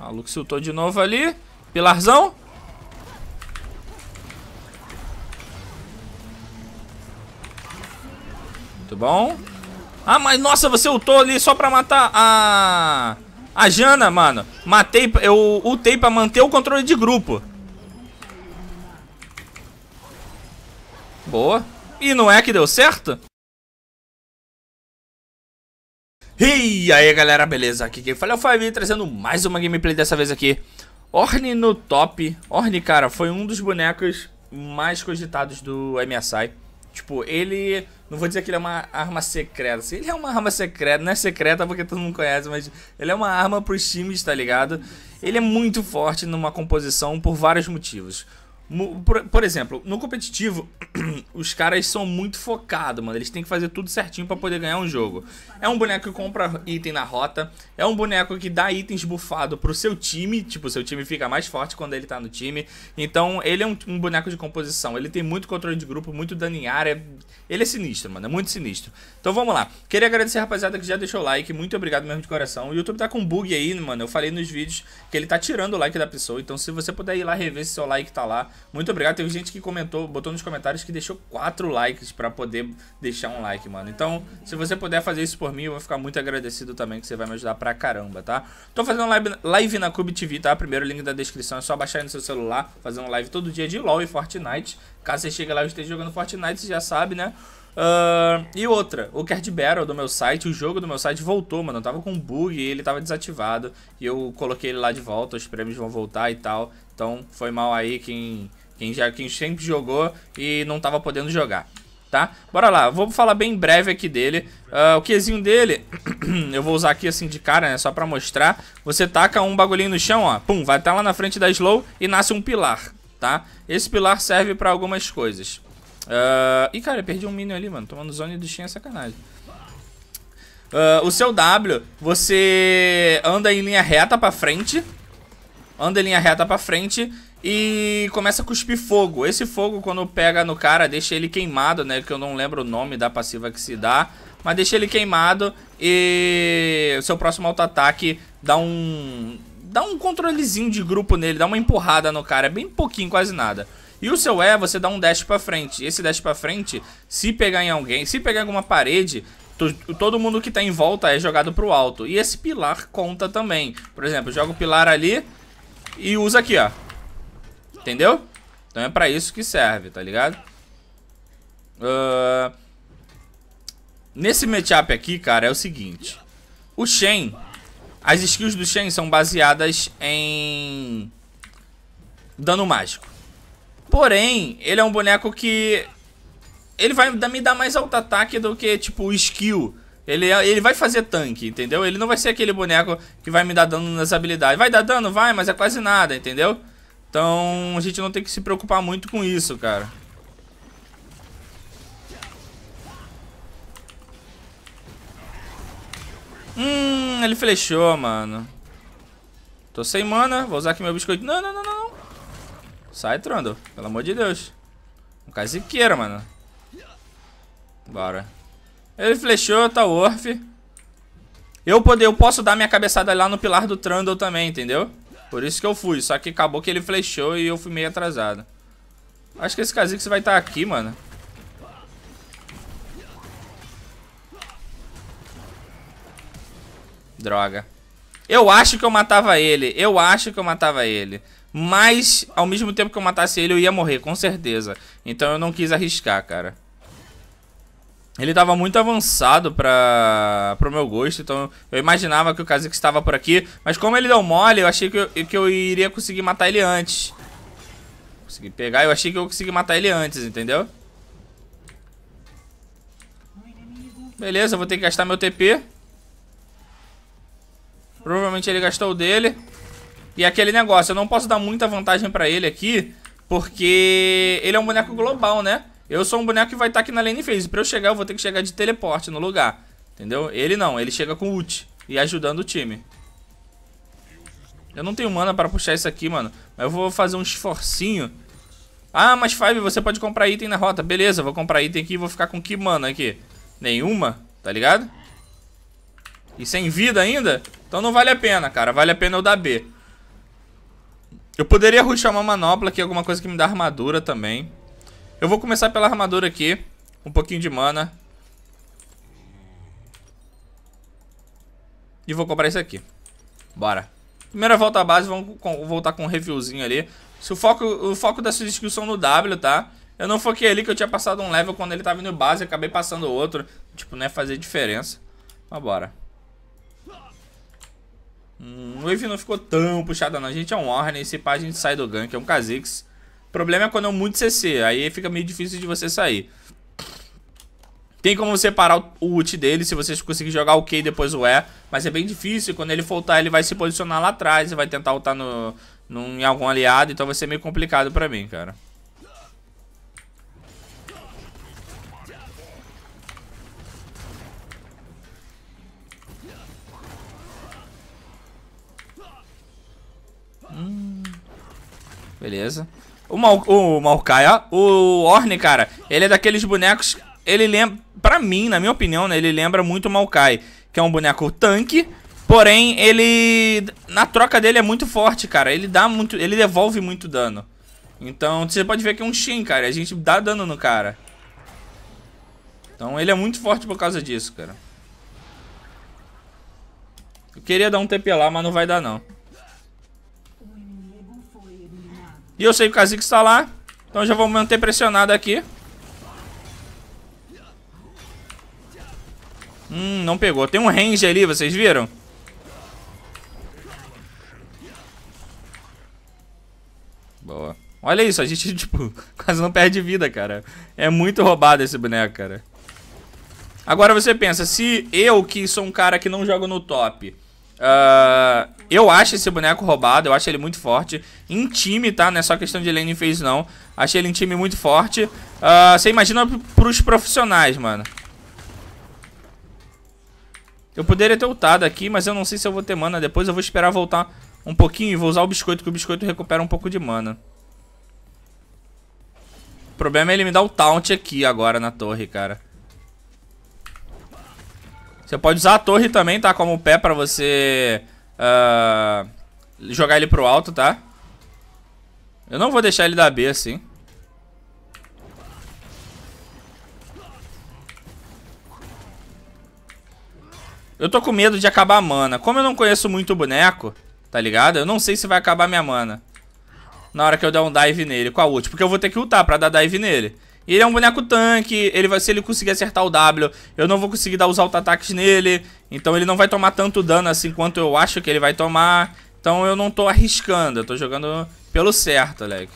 Maluco siltou de novo ali. Pilarzão. Muito bom. Ah, mas nossa, você ultou ali só pra matar a... A Jana, mano. Matei, eu ultei pra manter o controle de grupo. Boa. E não é que deu certo? E aí galera, beleza? Aqui quem fala é o Five trazendo mais uma gameplay dessa vez aqui Orne no top Orne, cara, foi um dos bonecos mais cogitados do MSI Tipo, ele... Não vou dizer que ele é uma arma secreta se Ele é uma arma secreta, não é secreta porque todo mundo conhece Mas ele é uma arma pros times, tá ligado? Ele é muito forte numa composição por vários motivos por, por, exemplo, no competitivo, os caras são muito focados, mano. Eles têm que fazer tudo certinho para poder ganhar um jogo. É um boneco que compra item na rota. É um boneco que dá itens bufado pro seu time. Tipo, seu time fica mais forte quando ele tá no time. Então, ele é um, um boneco de composição. Ele tem muito controle de grupo, muito dano em área. Ele é sinistro, mano. É muito sinistro. Então, vamos lá. Queria agradecer a rapaziada que já deixou o like. Muito obrigado mesmo de coração. O YouTube tá com bug aí, mano. Eu falei nos vídeos que ele tá tirando o like da pessoa. Então, se você puder ir lá rever se seu like tá lá. Muito obrigado. Teve gente que comentou, botou nos comentários que deixou quatro likes para poder deixar um like, mano. Então, se você puder fazer isso por mim, eu vou ficar muito agradecido também, que você vai me ajudar pra caramba, tá? Tô fazendo live, live na Cube TV, tá? Primeiro link da descrição, é só baixar aí no seu celular, fazendo live todo dia de LoL e Fortnite. Caso você chegue lá e esteja jogando Fortnite, você já sabe, né? Uh, e outra, o Card Battle do meu site, o jogo do meu site voltou, mano. Eu tava com um bug, ele tava desativado. E eu coloquei ele lá de volta, os prêmios vão voltar e tal. Então foi mal aí quem, quem, já, quem sempre jogou e não tava podendo jogar. Tá? Bora lá, vou falar bem breve aqui dele uh, O Qzinho dele Eu vou usar aqui assim de cara, né, só pra mostrar Você taca um bagulhinho no chão, ó Pum, vai estar tá lá na frente da slow e nasce um pilar, tá? Esse pilar serve pra algumas coisas uh, Ih, cara, eu perdi um minion ali, mano Tomando zone do Shin é sacanagem Uh, o seu W, você anda em linha reta pra frente, anda em linha reta pra frente e começa a cuspir fogo. Esse fogo, quando pega no cara, deixa ele queimado, né? Que eu não lembro o nome da passiva que se dá. Mas deixa ele queimado e o seu próximo auto-ataque dá um... Dá um controlezinho de grupo nele, dá uma empurrada no cara, é bem pouquinho, quase nada. E o seu E, você dá um dash pra frente. Esse dash pra frente, se pegar em alguém, se pegar em alguma parede, todo mundo que tá em volta é jogado pro alto. E esse pilar conta também. Por exemplo, joga o pilar ali, e usa aqui, ó. Entendeu? Então é pra isso que serve, tá ligado? Uh... Nesse matchup aqui, cara, é o seguinte. O Shen... As skills do Shen são baseadas em... Dano mágico. Porém, ele é um boneco que... Ele vai me dar mais alto ataque do que, tipo, skill ele, é, ele vai fazer tanque, entendeu? Ele não vai ser aquele boneco que vai me dar dano nas habilidades. Vai dar dano? Vai, mas é quase nada, entendeu? Então a gente não tem que se preocupar muito com isso, cara. Hum, ele flechou, mano. Tô sem mana, vou usar aqui meu biscoito. Não, não, não, não. Sai, Trondo, Pelo amor de Deus. Um casequeiro, mano. Bora. Ele flechou, tá Worf. Eu, poder, eu posso dar minha cabeçada lá no pilar do Trundle também, entendeu? Por isso que eu fui, só que acabou que ele flechou e eu fui meio atrasado. Acho que esse Kha'Zix vai estar tá aqui, mano. Droga. Eu acho que eu matava ele, eu acho que eu matava ele. Mas, ao mesmo tempo que eu matasse ele, eu ia morrer, com certeza. Então eu não quis arriscar, cara ele estava muito avançado para o meu gosto, então eu imaginava que o Kha'Zix estava por aqui. Mas como ele deu mole, eu achei que eu, que eu iria conseguir matar ele antes. Consegui pegar, eu achei que eu consegui matar ele antes, entendeu? Beleza, vou ter que gastar meu TP. Provavelmente ele gastou o dele. E aquele negócio, eu não posso dar muita vantagem pra ele aqui, porque ele é um boneco global, né? Eu sou um boneco que vai estar tá aqui na lane phase. Pra eu chegar, eu vou ter que chegar de teleporte no lugar. Entendeu? Ele não, ele chega com ult e ajudando o time. Eu não tenho mana pra puxar isso aqui, mano. Mas eu vou fazer um esforcinho. Ah, mas Five, você pode comprar item na rota. Beleza, vou comprar item aqui e vou ficar com que mana aqui? Nenhuma, tá ligado? E sem vida ainda? Então não vale a pena, cara. Vale a pena eu dar B. Eu poderia ruxar uma manopla aqui, alguma coisa que me dá armadura também. Eu vou começar pela armadura aqui. Um pouquinho de mana. E vou comprar isso aqui. Bora. Primeira volta à base, vamos com, voltar com um reviewzinho ali. Se o foco, o foco da sua discussão no W, tá? Eu não foquei ali que eu tinha passado um level quando ele tava indo base, acabei passando outro. Tipo, não ia fazer diferença. Mas bora. Hum, o Wave não ficou tão puxado, não. A gente é um Warren, esse pá a gente sai do gank, é um Kha'Zix. O problema é quando é muito CC, aí fica meio difícil de você sair. Tem como você parar o ult dele se vocês conseguirem jogar o Q e depois o E, mas é bem difícil, quando ele voltar ele vai se posicionar lá atrás e vai tentar ultar no, em algum aliado, então vai ser meio complicado pra mim, cara. Hum, beleza. O, Mal, o Malkaia, o Orne, cara, ele é daqueles bonecos. Ele lembra. Pra mim, na minha opinião, né, ele lembra muito o Malkai, que é um boneco tanque. Porém, ele. Na troca dele é muito forte, cara. Ele dá muito. Ele devolve muito dano. Então, você pode ver que é um Shin, cara. A gente dá dano no cara. Então, ele é muito forte por causa disso, cara. Eu queria dar um TP lá, mas não vai dar, não. E eu sei que o Kha'Zix está lá. Então já vou manter pressionado aqui. Hum, não pegou. Tem um range ali, vocês viram? Boa. Olha isso, a gente, tipo, quase não perde vida, cara. É muito roubado esse boneco, cara. Agora você pensa, se eu, que sou um cara que não jogo no top Uh, eu acho esse boneco roubado, eu acho ele muito forte. Em time, tá? Não é só questão de lane phase, não. Achei ele em time muito forte. Uh, você imagina pros profissionais, mano. Eu poderia ter ultado aqui, mas eu não sei se eu vou ter mana. Depois eu vou esperar voltar um pouquinho e vou usar o biscoito, que o biscoito recupera um pouco de mana. O problema é ele me dar o taunt aqui agora na torre, cara. Você pode usar a torre também, tá? Como pé pra você uh, jogar ele pro alto, tá? Eu não vou deixar ele dar B assim. Eu tô com medo de acabar a mana. Como eu não conheço muito o boneco, tá ligado? Eu não sei se vai acabar minha mana. Na hora que eu der um dive nele com a ult. Porque eu vou ter que ultar pra dar dive nele. Ele é um boneco tanque, ele vai, se ele conseguir acertar o W, eu não vou conseguir dar os auto-ataques nele. Então ele não vai tomar tanto dano assim quanto eu acho que ele vai tomar. Então eu não tô arriscando, eu tô jogando pelo certo, moleque.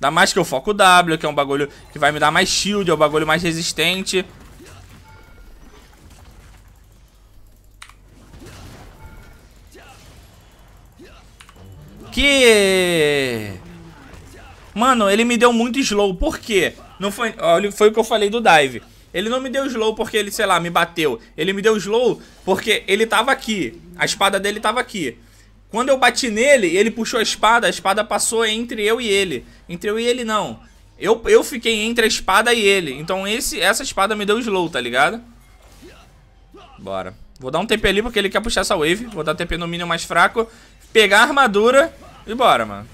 Dá mais que eu foco o W, que é um bagulho que vai me dar mais shield, é um bagulho mais resistente. Que... Mano, ele me deu muito slow. Por quê? Não foi, olha, foi o que eu falei do dive. Ele não me deu slow porque ele, sei lá, me bateu. Ele me deu slow porque ele tava aqui. A espada dele tava aqui. Quando eu bati nele, ele puxou a espada, a espada passou entre eu e ele. Entre eu e ele, não. Eu, eu fiquei entre a espada e ele. Então esse, essa espada me deu slow, tá ligado? Bora. Vou dar um TP ali porque ele quer puxar essa wave. Vou dar TP no minion mais fraco. Pegar a armadura e bora, mano.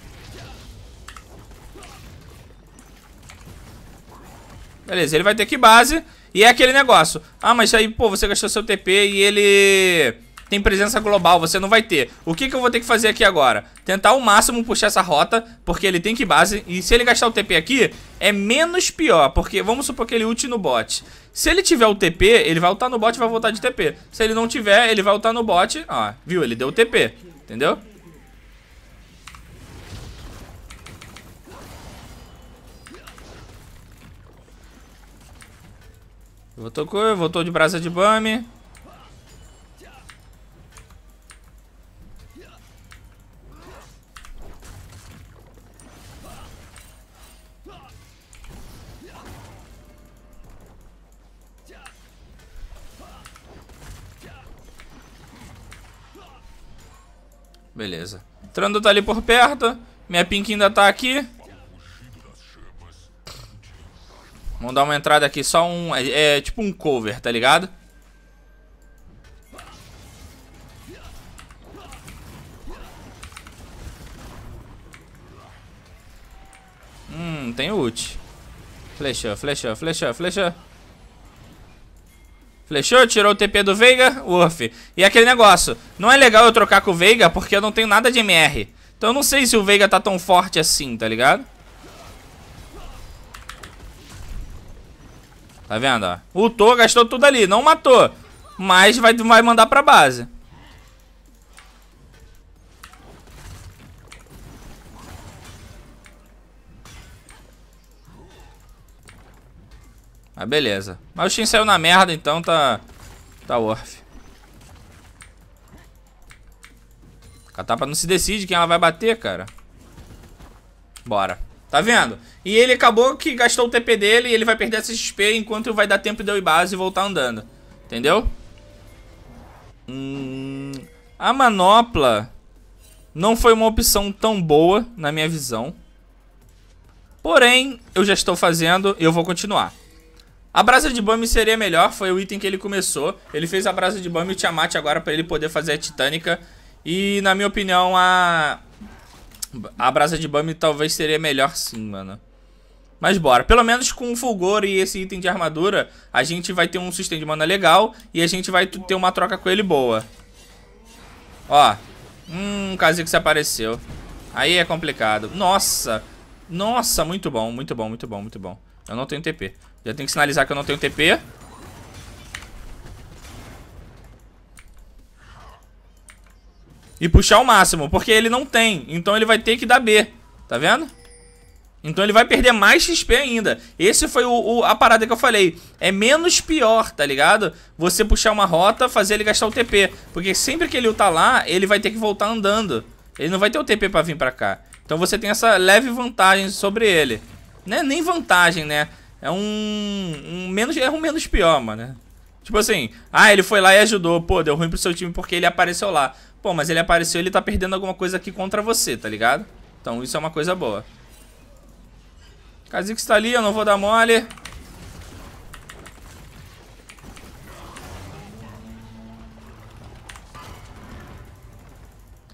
Beleza, ele vai ter que base. E é aquele negócio. Ah, mas aí, pô, você gastou seu TP e ele tem presença global, você não vai ter. O que, que eu vou ter que fazer aqui agora? Tentar ao máximo puxar essa rota, porque ele tem que base. E se ele gastar o TP aqui, é menos pior, porque vamos supor que ele ult no bot. Se ele tiver o TP, ele vai ultar no bot e vai voltar de TP. Se ele não tiver, ele vai ultar no bot. Ó, viu? Ele deu o TP, entendeu? Voltou, voltou de brasa de Bami. Beleza. Trando tá ali por perto. Minha Pink ainda tá aqui. Vamos dar uma entrada aqui, só um... É, é tipo um cover, tá ligado? Hum, tem ult. Flecha, flecha, flecha, flecha. Flechou, tirou o TP do Veiga, Urf. E aquele negócio, não é legal eu trocar com o Veiga porque eu não tenho nada de MR. Então eu não sei se o Veiga tá tão forte assim, tá ligado? Tá vendo, ó? Ultou, gastou tudo ali. Não matou. Mas vai, vai mandar pra base. Mas ah, beleza. Mas o Shin saiu na merda, então tá... Tá worth. Catapa não se decide quem ela vai bater, cara. Bora. Tá vendo? E ele acabou que gastou o TP dele e ele vai perder essa XP enquanto vai dar tempo de eu ir base e voltar andando. Entendeu? Hum, a manopla não foi uma opção tão boa na minha visão. Porém, eu já estou fazendo e eu vou continuar. A brasa de Bummy seria melhor, foi o item que ele começou. Ele fez a brasa de Bummy e o Tiamat agora para ele poder fazer a Titânica. E, na minha opinião, a, a brasa de Bami talvez seria melhor sim, mano. Mas bora. Pelo menos com o Fulgor e esse item de armadura, a gente vai ter um sustain de mana legal e a gente vai ter uma troca com ele boa. Ó. Hum, Kha'Zix apareceu. Aí é complicado. Nossa. Nossa, muito bom, muito bom, muito bom, muito bom. Eu não tenho TP. Já tenho que sinalizar que eu não tenho TP. E puxar o máximo, porque ele não tem. Então ele vai ter que dar B. Tá vendo? Então ele vai perder mais XP ainda. Esse foi o, o, a parada que eu falei. É menos pior, tá ligado? Você puxar uma rota, fazer ele gastar o TP. Porque sempre que ele tá lá, ele vai ter que voltar andando. Ele não vai ter o TP pra vir pra cá. Então você tem essa leve vantagem sobre ele. Não é nem vantagem, né? É um, um menos, é um menos pior, mano. Né? Tipo assim, ah, ele foi lá e ajudou. Pô, deu ruim pro seu time porque ele apareceu lá. Pô, mas ele apareceu, ele tá perdendo alguma coisa aqui contra você, tá ligado? Então isso é uma coisa boa. Kha'Zix tá ali, eu não vou dar mole.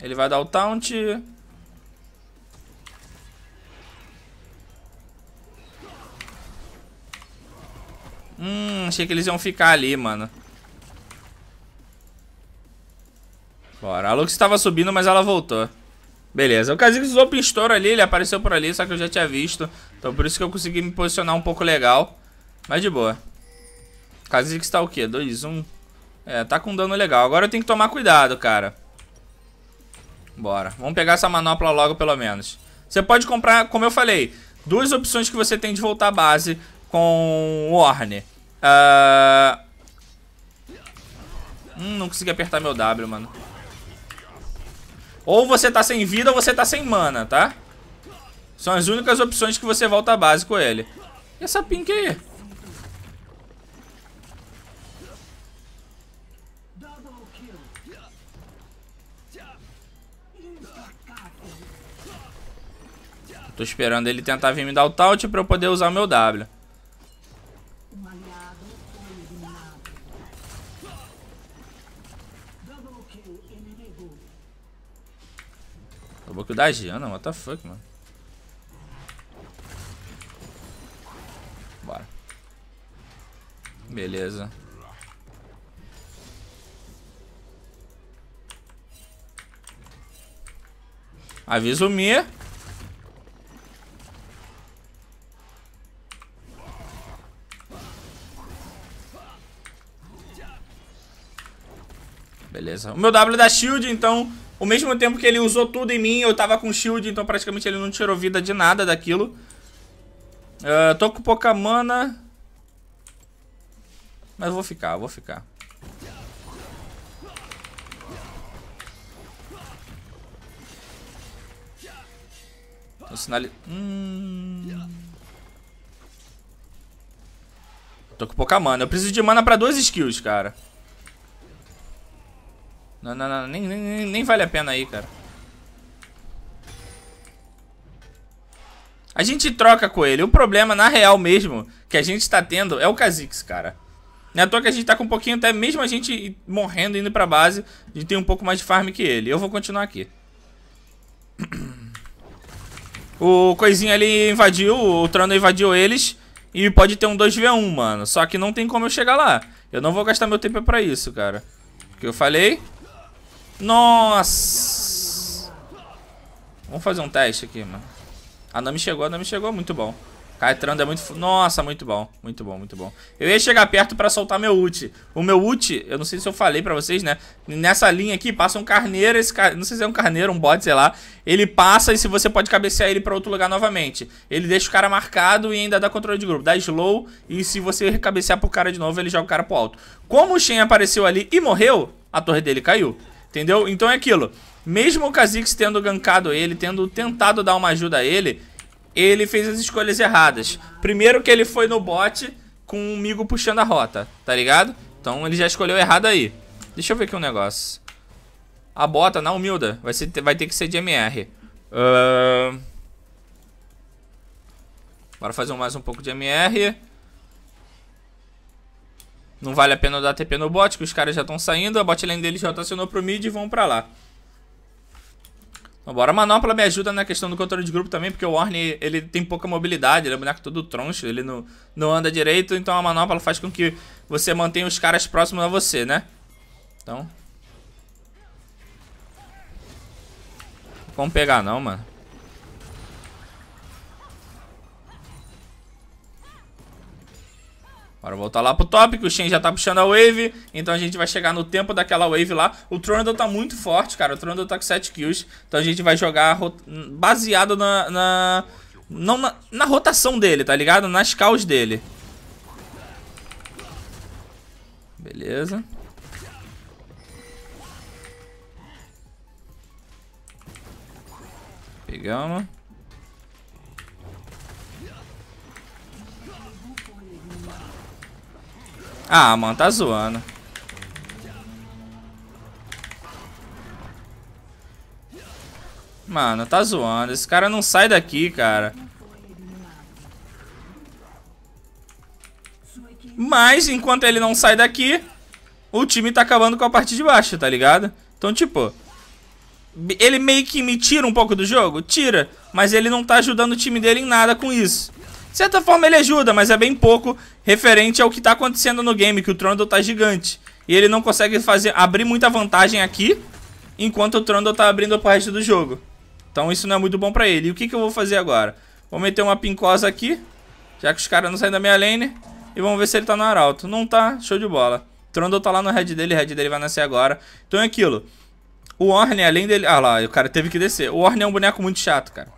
Ele vai dar o taunt. Hum, achei que eles iam ficar ali, mano. Bora. A Lux estava subindo, mas ela voltou. Beleza. O Kha'Zix usou o Pinstor ali, ele apareceu por ali, só que eu já tinha visto. Então por isso que eu consegui me posicionar um pouco legal. Mas de boa. O Kha'Zix tá o quê? 2, 1... Um. É, tá com dano legal. Agora eu tenho que tomar cuidado, cara. Bora. Vamos pegar essa manopla logo, pelo menos. Você pode comprar, como eu falei, duas opções que você tem de voltar à base com o Orne. Uh... Hum, não consegui apertar meu W, mano. Ou você tá sem vida ou você tá sem mana, tá? São as únicas opções que você volta à base com ele. E essa pink aí? Tô esperando ele tentar vir me dar o taunt pra eu poder usar o meu W. Roubou que da Giana, what the fuck, mano. Bora. Beleza. Avisa o Mia. Beleza. O meu W é da shield, então ao mesmo tempo que ele usou tudo em mim, eu tava com shield, então praticamente ele não tirou vida de nada daquilo. Uh, tô com pouca mana. Mas vou ficar, vou ficar. O sinal... Hum... Tô com pouca mana. Eu preciso de mana pra duas skills, cara. Não, não, não. Nem, nem, nem vale a pena aí, cara. A gente troca com ele. O problema, na real mesmo, que a gente tá tendo é o Kha'Zix, cara. Não é à toa que a gente tá com um pouquinho, até mesmo a gente morrendo, indo pra base, a gente tem um pouco mais de farm que ele. Eu vou continuar aqui. O coisinho ali invadiu, o Trono invadiu eles e pode ter um 2v1, mano. Só que não tem como eu chegar lá. Eu não vou gastar meu tempo pra isso, cara. O que eu falei? Nossa! Vamos fazer um teste aqui, mano. A Nami chegou, a Nami chegou, muito bom. Caetrando é muito... Nossa, muito bom, muito bom, muito bom. Eu ia chegar perto pra soltar meu ult. O meu ult, eu não sei se eu falei pra vocês, né? Nessa linha aqui, passa um carneiro, esse car... não sei se é um carneiro, um bot, sei lá. Ele passa e se você pode cabecear ele pra outro lugar novamente. Ele deixa o cara marcado e ainda dá controle de grupo. Dá slow e se você cabecear pro cara de novo, ele joga o cara pro alto. Como o Shen apareceu ali e morreu, a torre dele caiu. Entendeu? Então é aquilo. Mesmo o Kha'Zix tendo gankado ele, tendo tentado dar uma ajuda a ele, ele fez as escolhas erradas. Primeiro que ele foi no bot com o Migo puxando a rota, tá ligado? Então ele já escolheu errado aí. Deixa eu ver aqui um negócio. A bota, na humilda, vai, ser, vai ter que ser de MR. Uh... Bora fazer mais um pouco de MR. Não vale a pena dar TP no bot, que os caras já estão saindo. A bot lane deles rotacionou pro mid e vão pra lá. Então bora. A manopla me ajuda na questão do controle de grupo também, porque o Orne ele tem pouca mobilidade, ele é um boneco todo troncho, ele não, não anda direito, então a manopla faz com que você mantenha os caras próximos a você, né? Então... vamos pegar não, mano. Bora voltar lá pro top, que o Shen já tá puxando a wave. Então a gente vai chegar no tempo daquela wave lá. O Trundle tá muito forte, cara. O Trundle tá com 7 kills. Então a gente vai jogar baseado na... na não na, na, rotação dele, tá ligado? Nas calls dele. Beleza. Pegamos. Ah, mano, tá zoando. Mano, tá zoando. Esse cara não sai daqui, cara. Mas, enquanto ele não sai daqui, o time tá acabando com a parte de baixo, tá ligado? Então, tipo, ele meio que me tira um pouco do jogo? Tira. Mas ele não tá ajudando o time dele em nada com isso. De certa forma ele ajuda, mas é bem pouco referente ao que tá acontecendo no game, que o Trundle tá gigante. E ele não consegue fazer, abrir muita vantagem aqui, enquanto o Trundle tá abrindo pro resto do jogo. Então isso não é muito bom pra ele. E o que, que eu vou fazer agora? Vou meter uma pincosa aqui, já que os caras não saem da minha lane. E vamos ver se ele tá no arauto. Não tá, show de bola. Trundle tá lá no head dele, o head dele vai nascer agora. Então é aquilo. O Orne, além dele... Ah lá, o cara teve que descer. O Orne é um boneco muito chato, cara.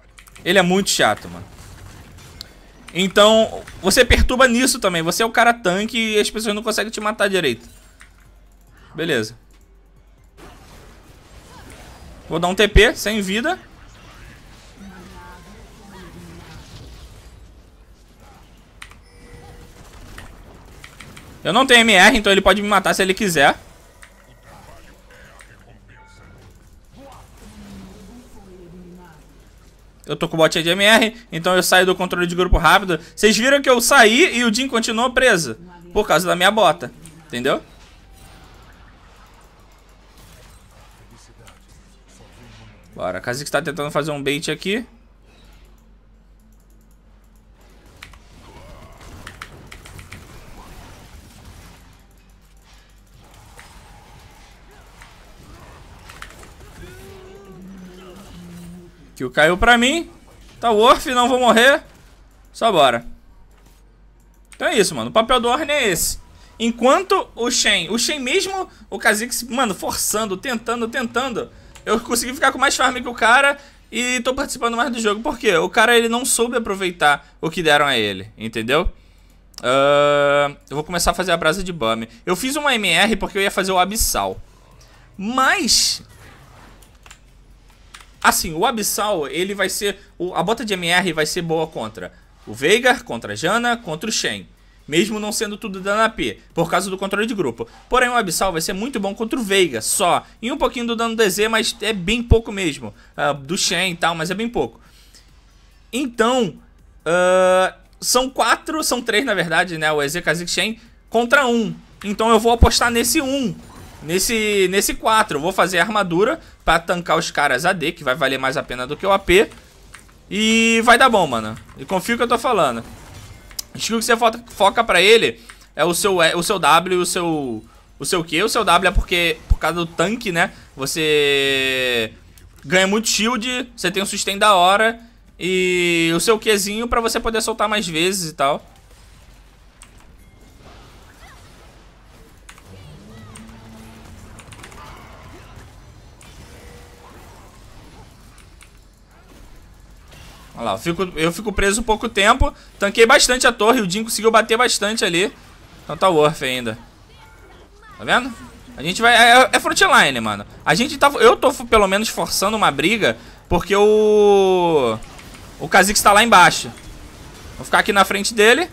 Ele é muito chato, mano. Então, você perturba nisso também. Você é o cara tanque e as pessoas não conseguem te matar direito. Beleza. Vou dar um TP, sem vida. Eu não tenho MR, então ele pode me matar se ele quiser. Eu tô com o de MR, então eu saio do controle de grupo rápido. Vocês viram que eu saí e o Jim continuou preso. Por causa da minha bota. Entendeu? Bora, Kha'Zix tá tentando fazer um bait aqui. que o caiu pra mim. Tá Worf, não vou morrer. Só bora. Então é isso, mano. O papel do Orn é esse. Enquanto o Shen, o Shen mesmo, o Kha'Zix, mano, forçando, tentando, tentando, eu consegui ficar com mais farm que o cara e tô participando mais do jogo. Por quê? O cara, ele não soube aproveitar o que deram a ele, entendeu? Uh, eu vou começar a fazer a brasa de Bami. Eu fiz uma MR porque eu ia fazer o Abissal. Mas, Assim, o Abissal, ele vai ser. O, a bota de MR vai ser boa contra o Veigar, contra a Jana, contra o Shen. Mesmo não sendo tudo da AP, por causa do controle de grupo. Porém, o Abissal vai ser muito bom contra o veiga só. E um pouquinho do dano DZ, mas é bem pouco mesmo. Uh, do Shen e tal, mas é bem pouco. Então, uh, são quatro, são três na verdade, né? O EZ, Kha'Zix, Shen contra um. Então eu vou apostar nesse um, nesse, nesse quatro Eu vou fazer a armadura pra tancar os caras AD, que vai valer mais a pena do que o AP. E vai dar bom, mano. E confio que eu tô falando. acho que O que você foca, foca pra ele é o seu, é, o seu W o seu... O seu Q. O seu W é porque, por causa do tanque, né? Você ganha muito shield, você tem um sustain da hora. E o seu Qzinho pra você poder soltar mais vezes e tal. lá, eu fico, eu fico preso pouco tempo. Tanquei bastante a torre. O Jin conseguiu bater bastante ali. Então tá worth ainda. Tá vendo? A gente vai... É, é frontline, mano. A gente tá... Eu tô, pelo menos, forçando uma briga. Porque o... O Kha'Zix tá lá embaixo. Vou ficar aqui na frente dele.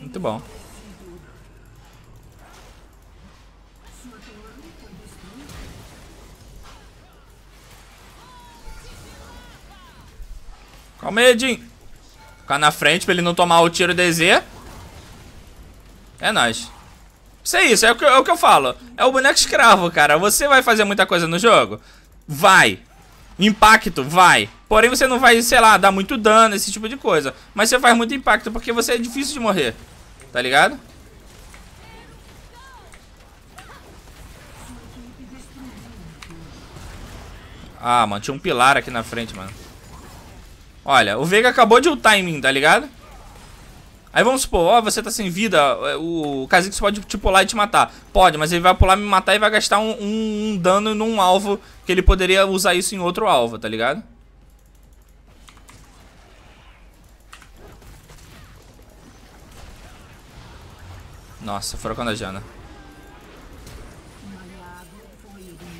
Muito bom. Calma aí, Jim. Ficar na frente pra ele não tomar o tiro DZ. É nóis. Isso é isso, é o, que, é o que eu falo. É o boneco escravo, cara. Você vai fazer muita coisa no jogo? Vai. Impacto, vai. Porém, você não vai, sei lá, dar muito dano, esse tipo de coisa. Mas você faz muito impacto, porque você é difícil de morrer. Tá ligado? Ah, mano, tinha um pilar aqui na frente, mano. Olha, o Veiga acabou de ultar em mim, tá ligado? Aí vamos supor, ó, você tá sem vida, é, o Kha'Zix pode te pular e te matar. Pode, mas ele vai pular, me matar e vai gastar um, um, um dano num alvo que ele poderia usar isso em outro alvo, tá ligado? Nossa, furacão da Jana.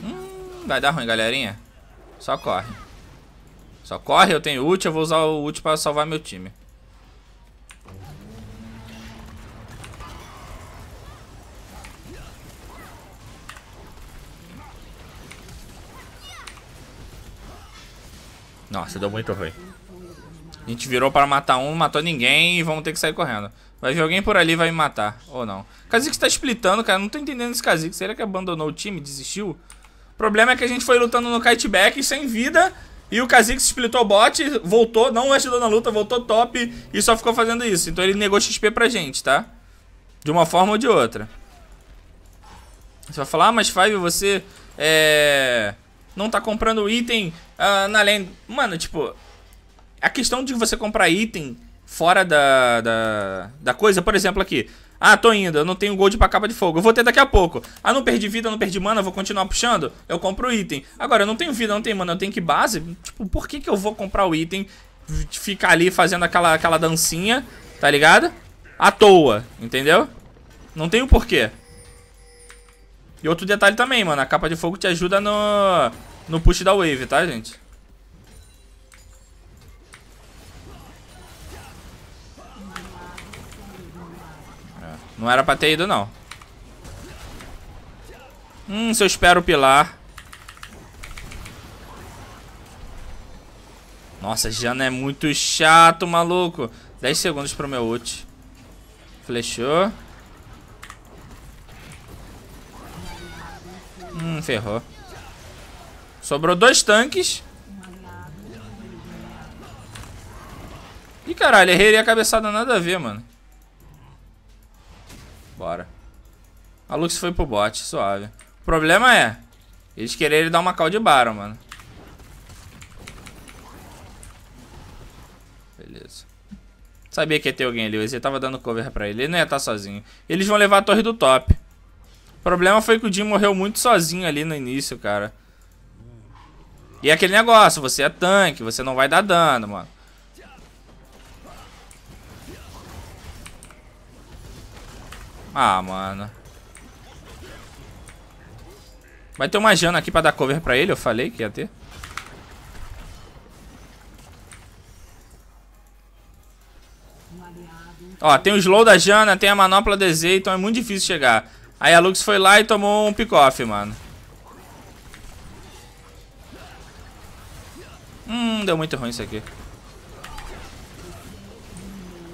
Hum, vai dar ruim, galerinha. Só corre. Só corre, eu tenho ult, eu vou usar o ult pra salvar meu time. Nossa, deu muito ruim. A gente virou para matar um, matou ninguém e vamos ter que sair correndo. Vai vir alguém por ali vai me matar, ou não. Kha'Zix tá splitando, cara, não tô entendendo esse Kha'Zix. Será que abandonou o time, desistiu? O problema é que a gente foi lutando no kiteback sem vida e o Kha'Zix splitou o bot, voltou, não ajudou na luta, voltou top e só ficou fazendo isso. Então ele negou XP pra gente, tá? De uma forma ou de outra. Você vai falar, ah, mas Five, você é... não tá comprando item uh, na lenda. Mano, tipo, a questão de você comprar item fora da, da, da coisa, por exemplo aqui... Ah, tô indo, eu não tenho gold pra capa de fogo. Eu vou ter daqui a pouco. Ah, não perdi vida, não perdi mana, vou continuar puxando. Eu compro o item. Agora, eu não tenho vida, não tenho mana, eu tenho que base. Tipo, por que que eu vou comprar o item, ficar ali fazendo aquela, aquela dancinha, tá ligado? À toa, entendeu? Não tenho porquê. E outro detalhe também, mano, a capa de fogo te ajuda no, no push da wave, tá, gente? Não era pra ter ido, não. Hum, se eu espero o pilar. Nossa, Jana é muito chato, maluco. 10 segundos pro meu ult. Flechou. Hum, ferrou. Sobrou dois tanques. Ih, caralho, errei a cabeçada nada a ver, mano. Bora. A Lux foi pro bot, suave. O problema é, eles quererem dar uma call de Baron, mano. Beleza. Sabia que ia ter alguém ali, o EZ tava dando cover pra ele. Ele não ia estar tá sozinho. Eles vão levar a torre do top. O problema foi que o Jim morreu muito sozinho ali no início, cara. E é aquele negócio, você é tanque, você não vai dar dano, mano. Ah, mano. Vai ter uma Jana aqui pra dar cover pra ele, eu falei que ia ter. Ó, tem o slow da Jana, tem a manopla do então é muito difícil chegar. Aí a Lux foi lá e tomou um pick-off, mano. Hum, deu muito ruim isso aqui.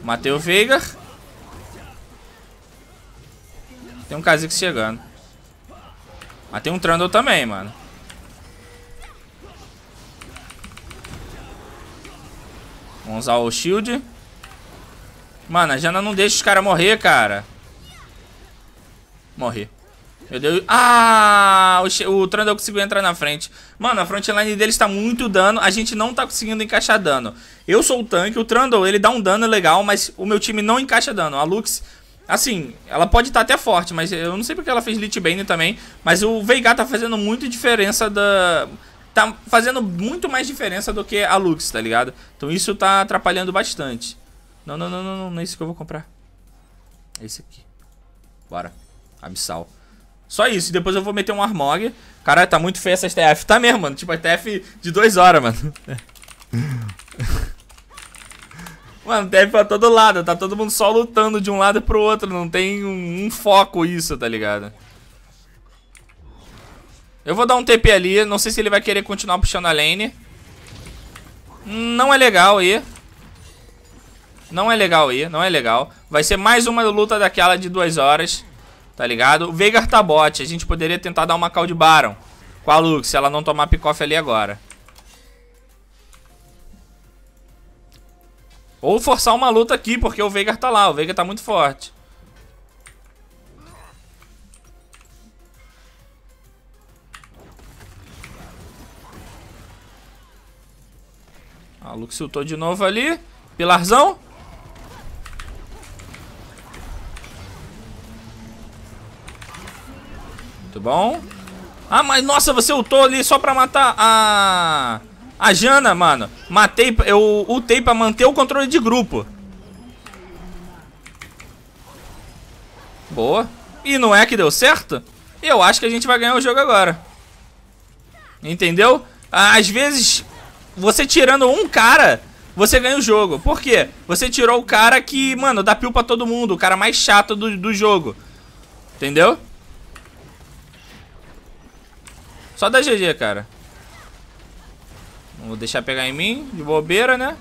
Matei o Veigar. Tem um Kha'Zix chegando. Mas tem um Trundle também, mano. Vamos usar o shield. Mano, a Jana não deixa os caras morrer, cara. Morri. Meu Deus. Ah! O, o Trundle conseguiu entrar na frente. Mano, a frontline dele está muito dano. A gente não tá conseguindo encaixar dano. Eu sou o tanque. O Trundle, ele dá um dano legal, mas o meu time não encaixa dano. A Lux Assim, ela pode estar tá até forte, mas eu não sei porque ela fez Lich Bane também. Mas o Veigar tá fazendo muito diferença da. Tá fazendo muito mais diferença do que a Lux, tá ligado? Então isso tá atrapalhando bastante. Não, não, não, não, não, não é isso que eu vou comprar. É esse aqui. Bora. Abissal. Só isso, depois eu vou meter um Armog. Caralho, tá muito feia essa TF. Tá mesmo, mano. Tipo, a TF de 2 horas, mano. É. Mano, deve pra todo lado, tá todo mundo só lutando de um lado pro outro, não tem um, um foco isso, tá ligado? Eu vou dar um TP ali, não sei se ele vai querer continuar puxando a lane. Não é legal aí. Não é legal aí, não é legal. Vai ser mais uma luta daquela de duas horas, tá ligado? O Veigar tá bot, a gente poderia tentar dar uma de Baron com a Lux, se ela não tomar pick ali agora. Ou forçar uma luta aqui, porque o Veigar tá lá. O Veigar tá muito forte. Ah, o ultou de novo ali. Pilarzão. Muito bom. Ah, mas nossa, você ultou ali só pra matar a... Ah... A Jana, mano, matei, eu ultei pra manter o controle de grupo. Boa. E não é que deu certo? Eu acho que a gente vai ganhar o jogo agora. Entendeu? Às vezes, você tirando um cara, você ganha o jogo. Por quê? Você tirou o cara que, mano, dá pio pra todo mundo. O cara mais chato do, do jogo. Entendeu? Só da GG, cara. Vou deixar pegar em mim, de bobeira, né?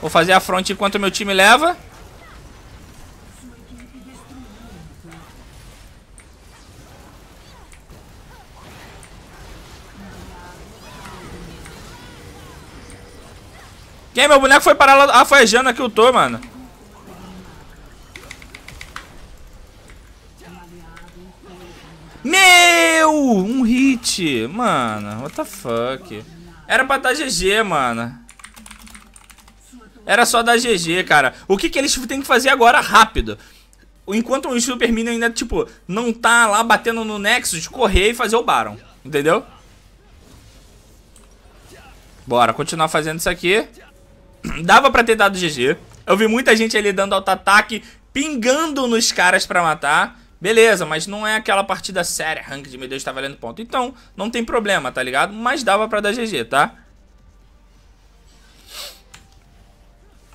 Vou fazer a fronte enquanto meu time leva. Quem? Meu boneco foi parar lá. Ah, foi a Jana que eu tô, mano. Meu! Um hit! Mano, what the fuck? Era pra dar GG, mano. Era só dar GG, cara. O que, que eles têm que fazer agora rápido? Enquanto o Super Minion ainda, tipo, não tá lá batendo no Nexus, correr e fazer o Baron. Entendeu? Bora, continuar fazendo isso aqui. Dava pra ter dado GG. Eu vi muita gente ali dando auto-ataque, pingando nos caras pra matar. Beleza, mas não é aquela partida séria, ranked, meu Deus, tá valendo ponto. Então, não tem problema, tá ligado? Mas dava pra dar GG, tá?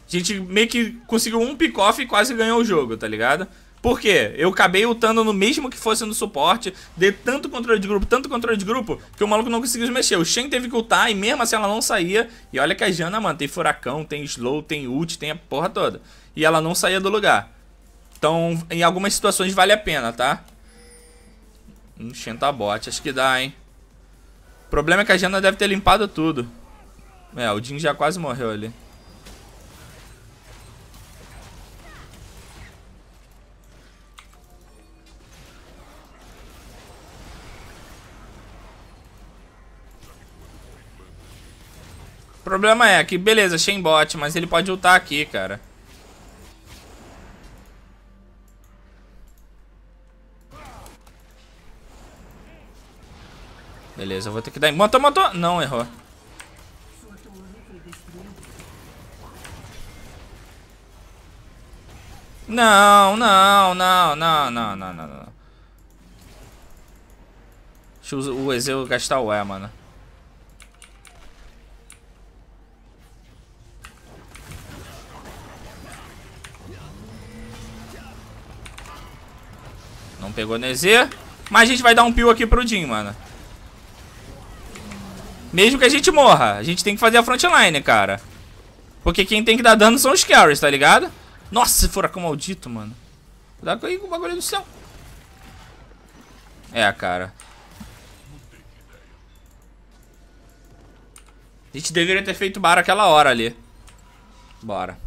A gente meio que conseguiu um pick-off e quase ganhou o jogo, tá ligado? Por quê? Eu acabei ultando no mesmo que fosse no suporte, de tanto controle de grupo, tanto controle de grupo, que o maluco não conseguiu mexer. O Shen teve que ultar e mesmo assim ela não saía. E olha que a Jana, mano, tem furacão, tem slow, tem ult, tem a porra toda. E ela não saía do lugar. Então, em algumas situações vale a pena, tá? Hum, Enchenta bot, acho que dá, hein? O problema é que a Jana deve ter limpado tudo. É, o Jin já quase morreu ali. O problema é que, beleza, bot, mas ele pode ultar aqui, cara. Beleza, eu vou ter que dar em... Montou, Não, errou. Não, não, não, não, não, não, não, não. Deixa o Ezeu gastar o E, mano. Não pegou no EZ. Mas a gente vai dar um pio aqui pro Jin, mano. Mesmo que a gente morra, a gente tem que fazer a frontline, cara. Porque quem tem que dar dano são os carries, tá ligado? Nossa, furacão maldito, mano. Cuidado aí com o bagulho do céu. É, cara. A gente deveria ter feito bar aquela hora ali. Bora.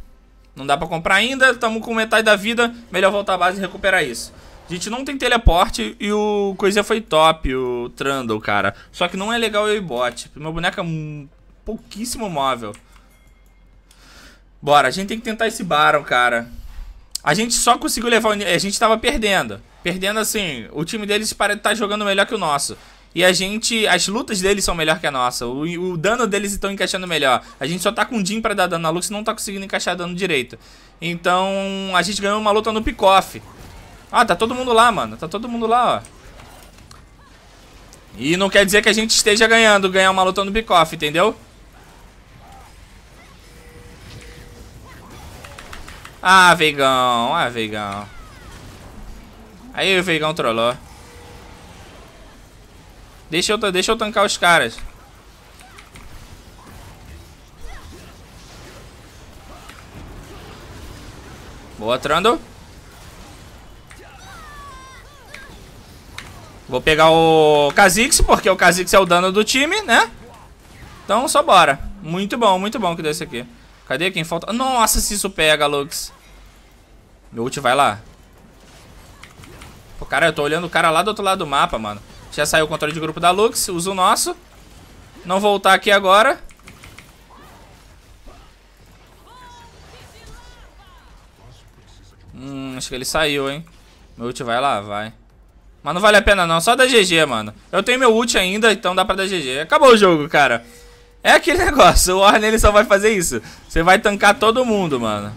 Não dá pra comprar ainda, Tamo com metade da vida. Melhor voltar à base e recuperar isso. A gente não tem teleporte e o coisinha foi top, o Trundle, cara. Só que não é legal eu e bot. Meu boneco é pouquíssimo móvel. Bora, a gente tem que tentar esse Baron, cara. A gente só conseguiu levar o... A gente tava perdendo. Perdendo, assim, o time deles parece estar tá jogando melhor que o nosso. E a gente... As lutas deles são melhor que a nossa. O, o dano deles estão encaixando melhor. A gente só tá com o Jim pra dar dano na Lux e não tá conseguindo encaixar dano direito. Então, a gente ganhou uma luta no pick-off. Ah, tá todo mundo lá, mano. Tá todo mundo lá, ó. E não quer dizer que a gente esteja ganhando, ganhar uma luta no bickoff, entendeu? Ah, Veigão. Ah, Veigão. Aí o Veigão trollou. Deixa eu, deixa eu tancar os caras. Boa, Trundle. Vou pegar o Kha'Zix, porque o Kha'Zix é o dano do time, né? Então, só bora. Muito bom, muito bom que deu isso aqui. Cadê quem falta? Nossa, se isso pega, Lux. Meu ult vai lá. Pô, cara, eu tô olhando o cara lá do outro lado do mapa, mano. Já saiu o controle de grupo da Lux, usa o nosso. Não voltar aqui agora. Hum, acho que ele saiu, hein. Meu ult vai lá, vai. Mas não vale a pena não, só da GG, mano. Eu tenho meu ult ainda, então dá pra dar GG. Acabou o jogo, cara. É aquele negócio, o Warner ele só vai fazer isso. Você vai tancar todo mundo, mano.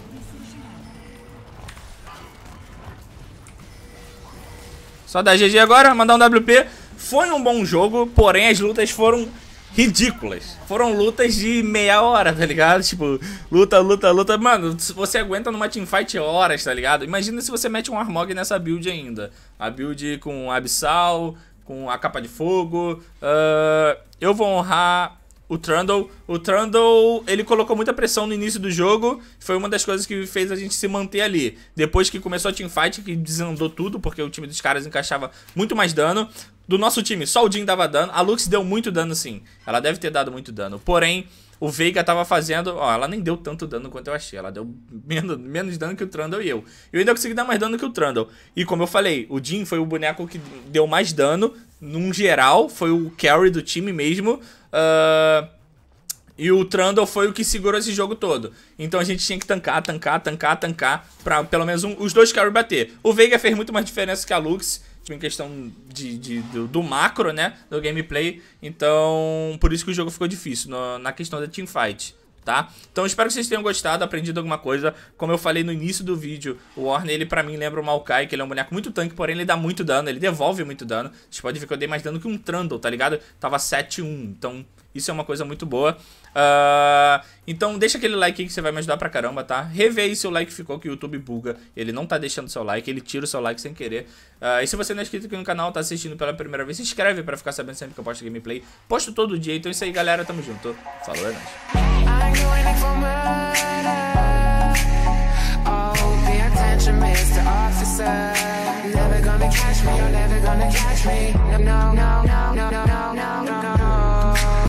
Só da GG agora, mandar um WP. Foi um bom jogo, porém as lutas foram ridículas. Foram lutas de meia hora, tá ligado? Tipo, luta, luta, luta. Mano, se você aguenta numa teamfight horas, tá ligado? Imagina se você mete um Armog nessa build ainda. A build com Abissal, com a capa de fogo. Uh, eu vou honrar o Trundle. O Trundle, ele colocou muita pressão no início do jogo. Foi uma das coisas que fez a gente se manter ali. Depois que começou a teamfight, que desandou tudo, porque o time dos caras encaixava muito mais dano do nosso time, só o Jin dava dano. A Lux deu muito dano sim. Ela deve ter dado muito dano. Porém, o Veiga tava fazendo... Ó, ela nem deu tanto dano quanto eu achei. Ela deu menos, menos dano que o Trundle e eu. Eu ainda consegui dar mais dano que o Trundle. E como eu falei, o Jin foi o boneco que deu mais dano. Num geral, foi o carry do time mesmo. Uh... E o Trundle foi o que segurou esse jogo todo. Então a gente tinha que tancar, tancar, tancar, tancar pra pelo menos um, os dois carry bater. O Veiga fez muito mais diferença que a Lux em questão de, de do, do, macro, né? Do gameplay. Então, por isso que o jogo ficou difícil no, na questão da teamfight. Tá? Então espero que vocês tenham gostado, aprendido alguma coisa Como eu falei no início do vídeo O Warner, ele pra mim lembra o Maokai Que ele é um boneco muito tanque, porém ele dá muito dano Ele devolve muito dano Vocês podem ver que eu dei mais dano que um Trundle, tá ligado? Tava 7-1, então isso é uma coisa muito boa. Uh, então deixa aquele like aí que você vai me ajudar pra caramba, tá? Revê aí se o like ficou que o YouTube buga. Ele não tá deixando seu like, ele tira o seu like sem querer. Uh, e se você não é inscrito aqui no canal, tá assistindo pela primeira vez, se inscreve pra ficar sabendo sempre que eu posto gameplay. Posto todo dia, então é isso aí, galera. Tamo junto. Falou, é nóis.